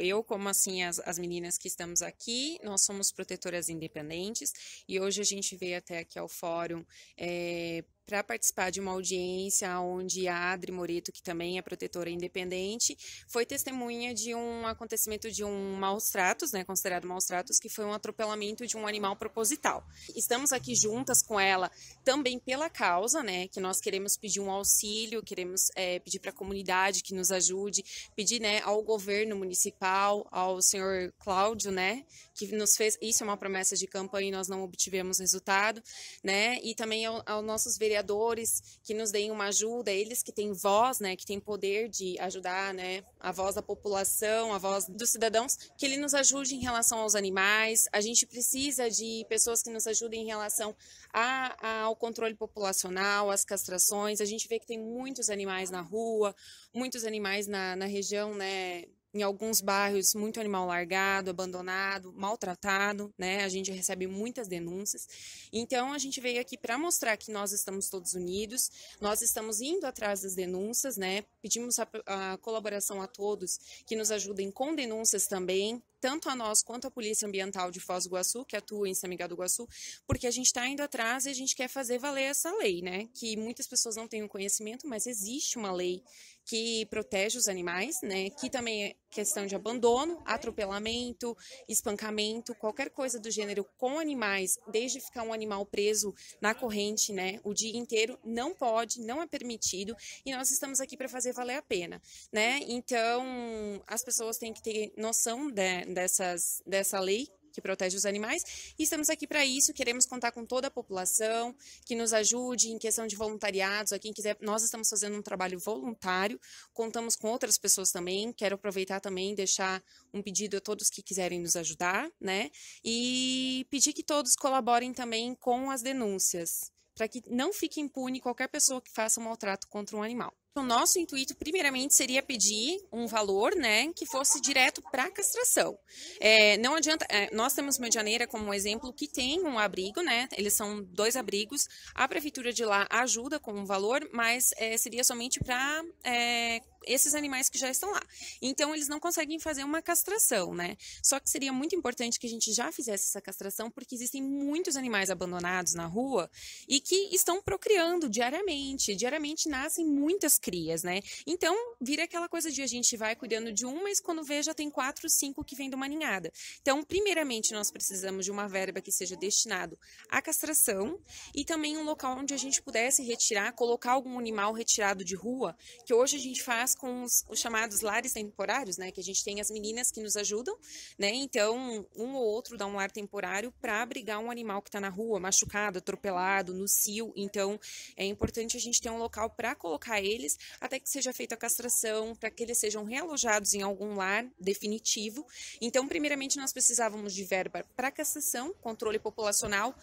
Eu, como assim as, as meninas que estamos aqui, nós somos protetoras independentes e hoje a gente veio até aqui ao fórum é, para participar de uma audiência onde a Adri Moreto, que também é protetora independente, foi testemunha de um acontecimento de um maus tratos, né, considerado maus tratos, que foi um atropelamento de um animal proposital. Estamos aqui juntas com ela também pela causa, né, que nós queremos pedir um auxílio, queremos é, pedir para a comunidade que nos ajude, pedir, né, ao governo municipal, ao senhor Cláudio, né, que nos fez, isso é uma promessa de campanha e nós não obtivemos resultado, né, e também ao, aos nossos vereadores vereadores que nos deem uma ajuda, eles que têm voz, né, que têm poder de ajudar, né, a voz da população, a voz dos cidadãos, que ele nos ajude em relação aos animais. A gente precisa de pessoas que nos ajudem em relação a, a, ao controle populacional, às castrações. A gente vê que tem muitos animais na rua, muitos animais na, na região, né, em alguns bairros muito animal largado, abandonado, maltratado, né? A gente recebe muitas denúncias. Então a gente veio aqui para mostrar que nós estamos todos unidos, nós estamos indo atrás das denúncias, né? Pedimos a, a colaboração a todos que nos ajudem com denúncias também, tanto a nós quanto a Polícia Ambiental de Foz do Iguaçu, que atua em Miguel do Iguaçu, porque a gente está indo atrás e a gente quer fazer valer essa lei, né? Que muitas pessoas não têm o conhecimento, mas existe uma lei que protege os animais, né? Que também é questão de abandono, atropelamento, espancamento, qualquer coisa do gênero com animais, desde ficar um animal preso na corrente, né, o dia inteiro, não pode, não é permitido, e nós estamos aqui para fazer valer a pena, né? Então, as pessoas têm que ter noção de, dessas, dessa lei que protege os animais. E estamos aqui para isso, queremos contar com toda a população que nos ajude em questão de voluntariados, a quem quiser. Nós estamos fazendo um trabalho voluntário, contamos com outras pessoas também. Quero aproveitar também deixar um pedido a todos que quiserem nos ajudar, né? E pedir que todos colaborem também com as denúncias, para que não fique impune qualquer pessoa que faça um maltrato contra um animal o nosso intuito, primeiramente, seria pedir um valor, né, que fosse direto para a castração. É, não adianta, é, nós temos Medianeira como exemplo que tem um abrigo, né, eles são dois abrigos, a prefeitura de lá ajuda com um valor, mas é, seria somente para é, esses animais que já estão lá. Então, eles não conseguem fazer uma castração, né? Só que seria muito importante que a gente já fizesse essa castração, porque existem muitos animais abandonados na rua e que estão procriando diariamente. Diariamente nascem muitas crias, né? Então, vira aquela coisa de a gente vai cuidando de um, mas quando vê já tem quatro, cinco que vem de uma ninhada. Então, primeiramente, nós precisamos de uma verba que seja destinado à castração e também um local onde a gente pudesse retirar, colocar algum animal retirado de rua, que hoje a gente faz com os, os chamados lares temporários, né? Que a gente tem as meninas que nos ajudam, né? Então, um ou outro dá um lar temporário para abrigar um animal que está na rua, machucado, atropelado, no cio. Então, é importante a gente ter um local para colocar eles até que seja feita a castração, para que eles sejam realojados em algum lar definitivo. Então, primeiramente, nós precisávamos de verba para castração, controle populacional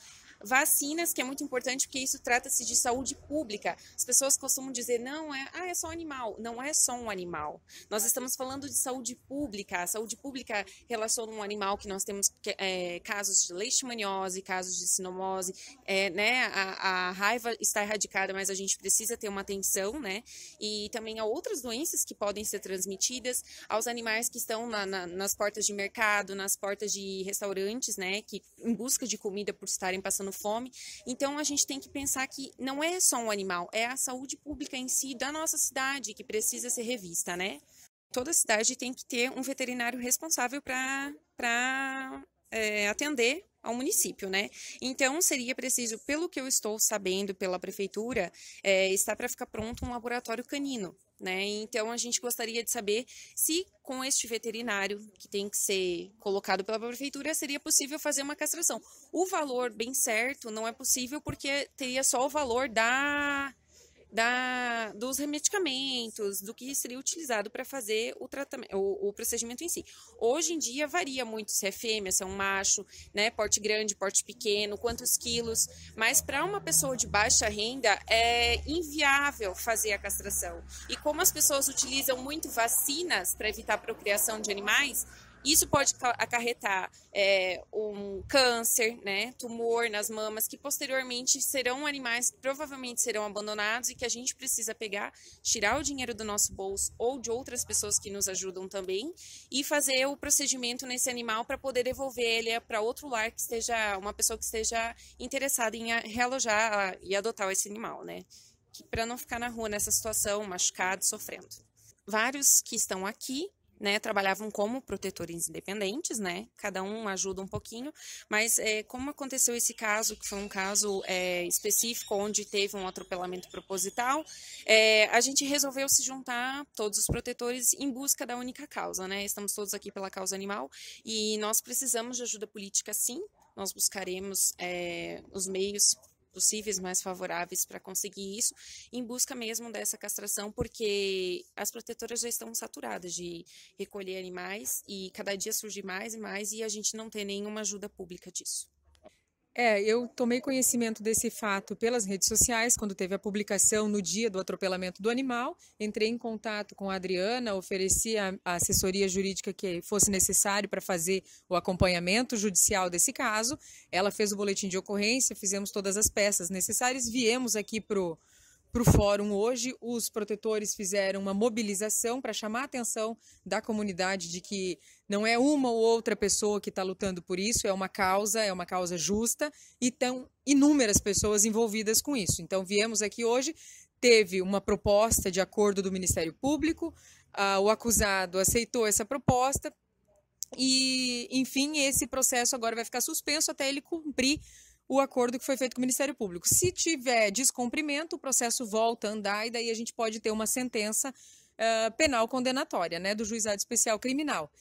Vacinas, que é muito importante porque isso trata-se de saúde pública. As pessoas costumam dizer, não, é, ah, é só um animal. Não é só um animal. Nós estamos falando de saúde pública. A saúde pública relaciona um animal que nós temos é, casos de leishmaniose, casos de sinomose, é, né? A, a raiva está erradicada, mas a gente precisa ter uma atenção, né? E também há outras doenças que podem ser transmitidas aos animais que estão na, na, nas portas de mercado, nas portas de restaurantes, né? Que em busca de comida por estarem passando fome. Então a gente tem que pensar que não é só um animal, é a saúde pública em si da nossa cidade que precisa ser revista, né? Toda cidade tem que ter um veterinário responsável para é, atender ao município, né? Então seria preciso, pelo que eu estou sabendo pela prefeitura, é, está para ficar pronto um laboratório canino né? Então a gente gostaria de saber se com este veterinário que tem que ser colocado pela prefeitura seria possível fazer uma castração. O valor bem certo não é possível porque teria só o valor da da, dos remedicamentos, do que seria utilizado para fazer o tratamento, o, o, procedimento em si. Hoje em dia varia muito se é fêmea, se é um macho, né? Porte grande, porte pequeno, quantos quilos. Mas para uma pessoa de baixa renda é inviável fazer a castração. E como as pessoas utilizam muito vacinas para evitar a procriação de animais, isso pode acarretar é, um câncer, né, tumor nas mamas, que posteriormente serão animais que provavelmente serão abandonados e que a gente precisa pegar, tirar o dinheiro do nosso bolso ou de outras pessoas que nos ajudam também e fazer o procedimento nesse animal para poder devolver ele para outro lar que esteja, uma pessoa que esteja interessada em realojar e adotar esse animal, né? Para não ficar na rua nessa situação, machucado, sofrendo. Vários que estão aqui né, trabalhavam como protetores independentes, né, cada um ajuda um pouquinho, mas é, como aconteceu esse caso, que foi um caso é, específico onde teve um atropelamento proposital, é, a gente resolveu se juntar, todos os protetores, em busca da única causa, né, estamos todos aqui pela causa animal e nós precisamos de ajuda política sim, nós buscaremos os meios possíveis mais favoráveis para conseguir isso, em busca mesmo dessa castração, porque as protetoras já estão saturadas de recolher animais e cada dia surge mais e mais e a gente não tem nenhuma ajuda pública disso. É, eu tomei conhecimento desse fato pelas redes sociais, quando teve a publicação no dia do atropelamento do animal. Entrei em contato com a Adriana, ofereci a, assessoria jurídica que fosse necessário para fazer o acompanhamento judicial desse caso. Ela fez o boletim de ocorrência, fizemos todas as peças necessárias, viemos aqui para o para o fórum hoje. Os protetores fizeram uma mobilização para chamar a atenção da comunidade de que não é uma ou outra pessoa que está lutando por isso, é uma causa, é uma causa justa e tão inúmeras pessoas envolvidas com isso. Então, viemos aqui hoje, teve uma proposta de acordo do Ministério Público, ah, o acusado aceitou essa proposta e, enfim, esse processo agora vai ficar suspenso até ele cumprir o acordo que foi feito com o Ministério Público. Se tiver descumprimento, o processo volta a andar e daí a gente pode ter uma sentença uh, penal condenatória, né, do juizado especial criminal.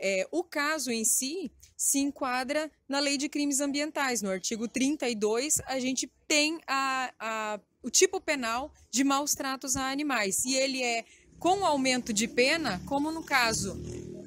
É, o caso em si se enquadra na Lei de Crimes Ambientais. No artigo 32, a gente tem a, a, o tipo penal de maus tratos a animais. E ele é com aumento de pena, como no caso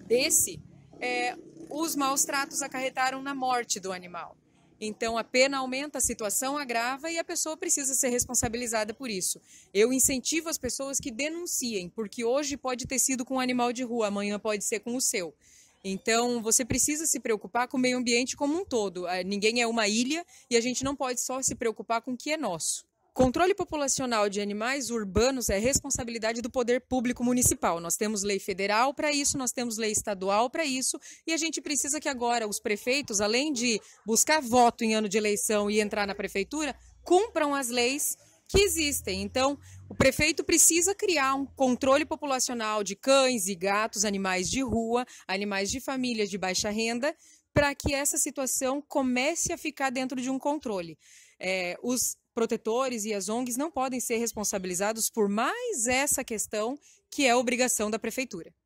desse, é, os maus tratos acarretaram na morte do animal. Então a pena aumenta, a situação agrava e a pessoa precisa ser responsabilizada por isso. Eu incentivo as pessoas que denunciem, porque hoje pode ter sido com um animal de rua, amanhã pode ser com o seu. Então, você precisa se preocupar com o meio ambiente como um todo. Ah, ninguém é uma ilha e a gente não pode só se preocupar com o que é nosso. Controle populacional de animais urbanos é responsabilidade do poder público municipal. Nós temos lei federal para isso, nós temos lei estadual para isso, e a gente precisa que agora os prefeitos, além de buscar voto em ano de eleição e entrar na prefeitura, cumpram as leis que existem. Então, o prefeito precisa criar um controle populacional de cães e gatos, animais de rua, animais de famílias de baixa renda, para que essa situação comece a ficar dentro de um controle. É, os protetores e as ONGs não podem ser responsabilizados por mais essa questão que é obrigação da prefeitura.